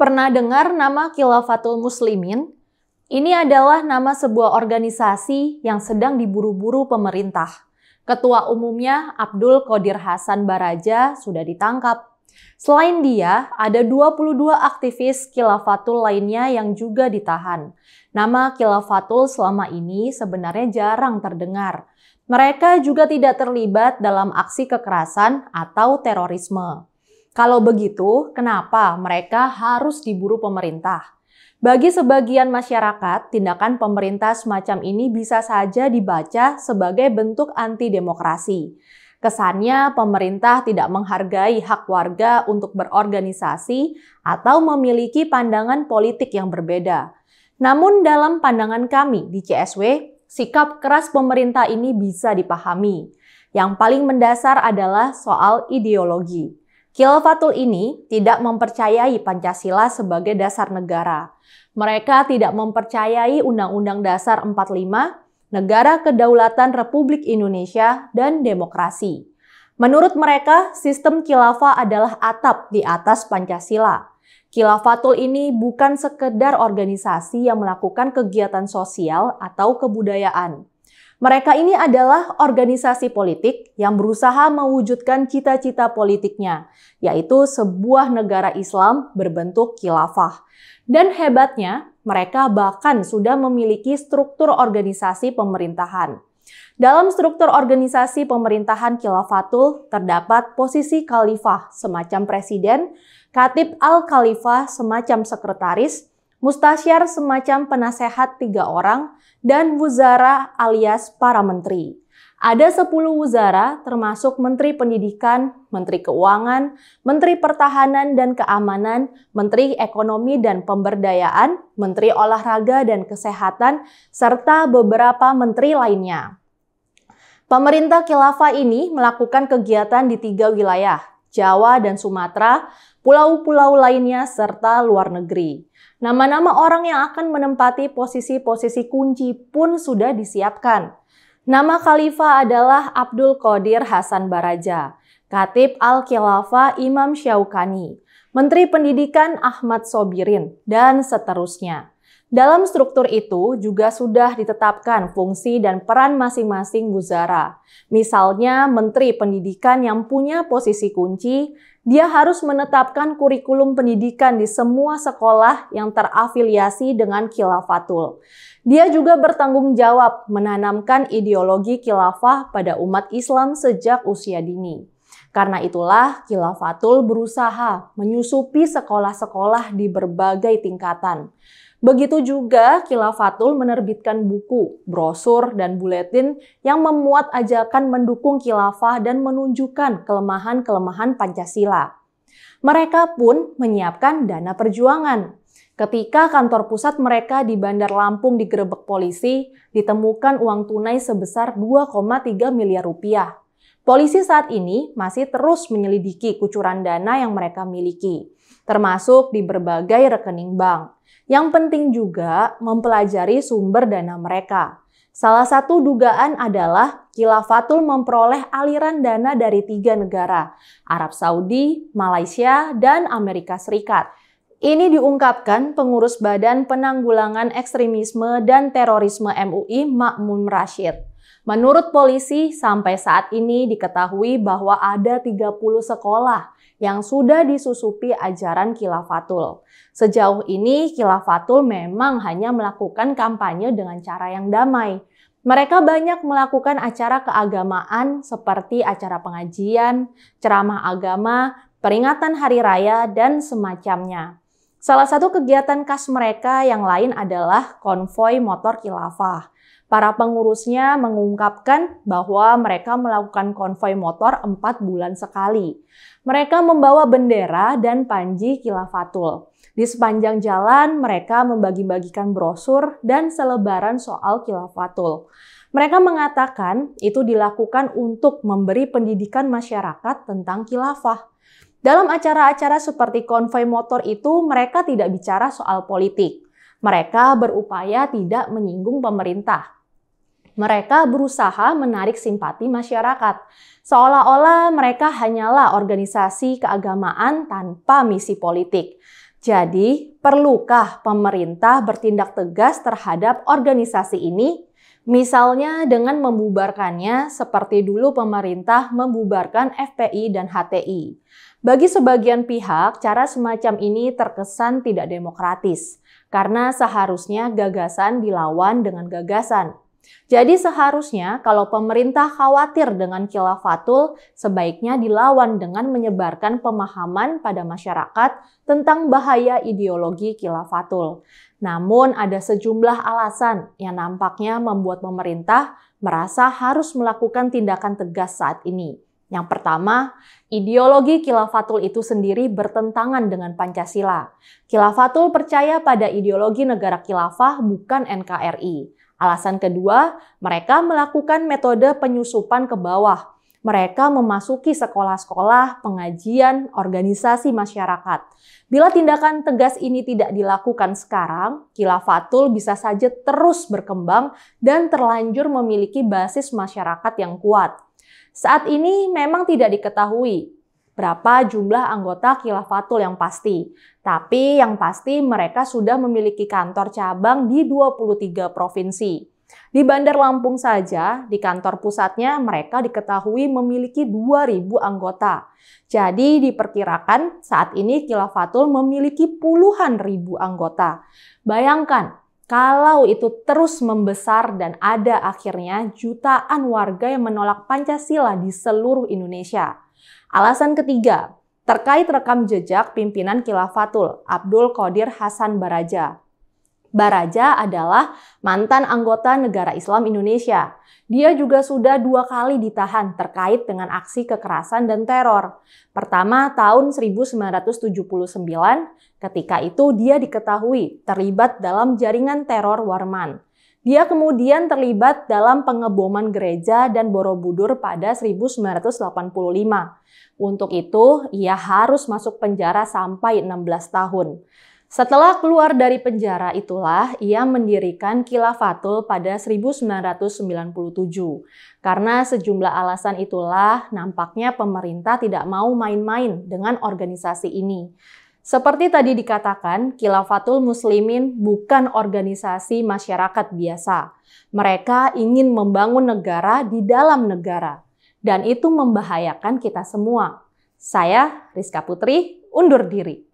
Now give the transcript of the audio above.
Pernah dengar nama Khilafatul Muslimin? Ini adalah nama sebuah organisasi yang sedang diburu-buru pemerintah. Ketua umumnya Abdul Qadir Hasan Baraja sudah ditangkap. Selain dia, ada 22 aktivis Khilafatul lainnya yang juga ditahan. Nama Khilafatul selama ini sebenarnya jarang terdengar. Mereka juga tidak terlibat dalam aksi kekerasan atau terorisme. Kalau begitu, kenapa mereka harus diburu pemerintah? Bagi sebagian masyarakat, tindakan pemerintah semacam ini bisa saja dibaca sebagai bentuk anti demokrasi. Kesannya, pemerintah tidak menghargai hak warga untuk berorganisasi atau memiliki pandangan politik yang berbeda. Namun, dalam pandangan kami di CSW, sikap keras pemerintah ini bisa dipahami. Yang paling mendasar adalah soal ideologi. Khilafatul ini tidak mempercayai Pancasila sebagai dasar negara. Mereka tidak mempercayai Undang-Undang Dasar 45, Negara Kedaulatan Republik Indonesia, dan demokrasi. Menurut mereka, sistem khilafah adalah atap di atas Pancasila. Khilafatul ini bukan sekedar organisasi yang melakukan kegiatan sosial atau kebudayaan, mereka ini adalah organisasi politik yang berusaha mewujudkan cita-cita politiknya, yaitu sebuah negara Islam berbentuk khilafah. Dan hebatnya, mereka bahkan sudah memiliki struktur organisasi pemerintahan. Dalam struktur organisasi pemerintahan Khilafatul terdapat posisi khalifah semacam presiden, khatib al-khalifah semacam sekretaris, mustasyar semacam penasehat tiga orang, dan wuzara alias para menteri. Ada 10 wuzara termasuk Menteri Pendidikan, Menteri Keuangan, Menteri Pertahanan dan Keamanan, Menteri Ekonomi dan Pemberdayaan, Menteri Olahraga dan Kesehatan, serta beberapa menteri lainnya. Pemerintah khilafah ini melakukan kegiatan di tiga wilayah, Jawa dan Sumatera, pulau-pulau lainnya, serta luar negeri. Nama-nama orang yang akan menempati posisi-posisi kunci pun sudah disiapkan. Nama khalifah adalah Abdul Qadir Hasan Baraja, Katib Al-Khilafah Imam Syaukani, Menteri Pendidikan Ahmad Sobirin, dan seterusnya. Dalam struktur itu juga sudah ditetapkan fungsi dan peran masing-masing wuzara. Misalnya Menteri Pendidikan yang punya posisi kunci, dia harus menetapkan kurikulum pendidikan di semua sekolah yang terafiliasi dengan Khilafatul. Dia juga bertanggung jawab menanamkan ideologi khilafah pada umat Islam sejak usia dini. Karena itulah Khilafatul berusaha menyusupi sekolah-sekolah di berbagai tingkatan. Begitu juga Kilafatul menerbitkan buku, brosur, dan buletin yang memuat ajakan mendukung kilafah dan menunjukkan kelemahan-kelemahan Pancasila. Mereka pun menyiapkan dana perjuangan. Ketika kantor pusat mereka di Bandar Lampung digerebek polisi, ditemukan uang tunai sebesar 2,3 miliar rupiah. Polisi saat ini masih terus menyelidiki kucuran dana yang mereka miliki, termasuk di berbagai rekening bank. Yang penting juga mempelajari sumber dana mereka. Salah satu dugaan adalah Khilafatul memperoleh aliran dana dari tiga negara, Arab Saudi, Malaysia, dan Amerika Serikat. Ini diungkapkan pengurus Badan Penanggulangan Ekstremisme dan Terorisme MUI Makmun Rashid. Menurut polisi, sampai saat ini diketahui bahwa ada 30 sekolah yang sudah disusupi ajaran kilafatul. Sejauh ini kilafatul memang hanya melakukan kampanye dengan cara yang damai. Mereka banyak melakukan acara keagamaan seperti acara pengajian, ceramah agama, peringatan hari raya, dan semacamnya. Salah satu kegiatan khas mereka yang lain adalah konvoi motor kilafah. Para pengurusnya mengungkapkan bahwa mereka melakukan konvoi motor empat bulan sekali. Mereka membawa bendera dan panji kilafatul. Di sepanjang jalan, mereka membagi-bagikan brosur dan selebaran soal kilafatul. Mereka mengatakan itu dilakukan untuk memberi pendidikan masyarakat tentang kilafah. Dalam acara-acara seperti konvoi motor itu, mereka tidak bicara soal politik. Mereka berupaya tidak menyinggung pemerintah. Mereka berusaha menarik simpati masyarakat, seolah-olah mereka hanyalah organisasi keagamaan tanpa misi politik. Jadi, perlukah pemerintah bertindak tegas terhadap organisasi ini? Misalnya dengan membubarkannya seperti dulu pemerintah membubarkan FPI dan HTI. Bagi sebagian pihak, cara semacam ini terkesan tidak demokratis karena seharusnya gagasan dilawan dengan gagasan. Jadi seharusnya kalau pemerintah khawatir dengan kilafatul, sebaiknya dilawan dengan menyebarkan pemahaman pada masyarakat tentang bahaya ideologi kilafatul. Namun ada sejumlah alasan yang nampaknya membuat pemerintah merasa harus melakukan tindakan tegas saat ini. Yang pertama, ideologi kilafatul itu sendiri bertentangan dengan Pancasila. Kilafatul percaya pada ideologi negara kilafah bukan NKRI. Alasan kedua, mereka melakukan metode penyusupan ke bawah. Mereka memasuki sekolah-sekolah, pengajian, organisasi masyarakat. Bila tindakan tegas ini tidak dilakukan sekarang, kilafatul bisa saja terus berkembang dan terlanjur memiliki basis masyarakat yang kuat. Saat ini memang tidak diketahui berapa jumlah anggota Kilafatul yang pasti. Tapi yang pasti mereka sudah memiliki kantor cabang di 23 provinsi. Di Bandar Lampung saja, di kantor pusatnya mereka diketahui memiliki 2.000 anggota. Jadi diperkirakan saat ini Kilafatul memiliki puluhan ribu anggota. Bayangkan kalau itu terus membesar dan ada akhirnya jutaan warga yang menolak Pancasila di seluruh Indonesia. Alasan ketiga, terkait rekam jejak pimpinan Kilafatul Abdul Qadir Hasan Baraja. Baraja adalah mantan anggota negara Islam Indonesia. Dia juga sudah dua kali ditahan terkait dengan aksi kekerasan dan teror. Pertama tahun 1979, ketika itu dia diketahui terlibat dalam jaringan teror Warman. Dia kemudian terlibat dalam pengeboman gereja dan Borobudur pada 1985. Untuk itu, ia harus masuk penjara sampai 16 tahun. Setelah keluar dari penjara itulah ia mendirikan Kilafatul pada 1997. Karena sejumlah alasan itulah nampaknya pemerintah tidak mau main-main dengan organisasi ini. Seperti tadi dikatakan, Kilafatul Muslimin bukan organisasi masyarakat biasa. Mereka ingin membangun negara di dalam negara. Dan itu membahayakan kita semua. Saya, Rizka Putri, undur diri.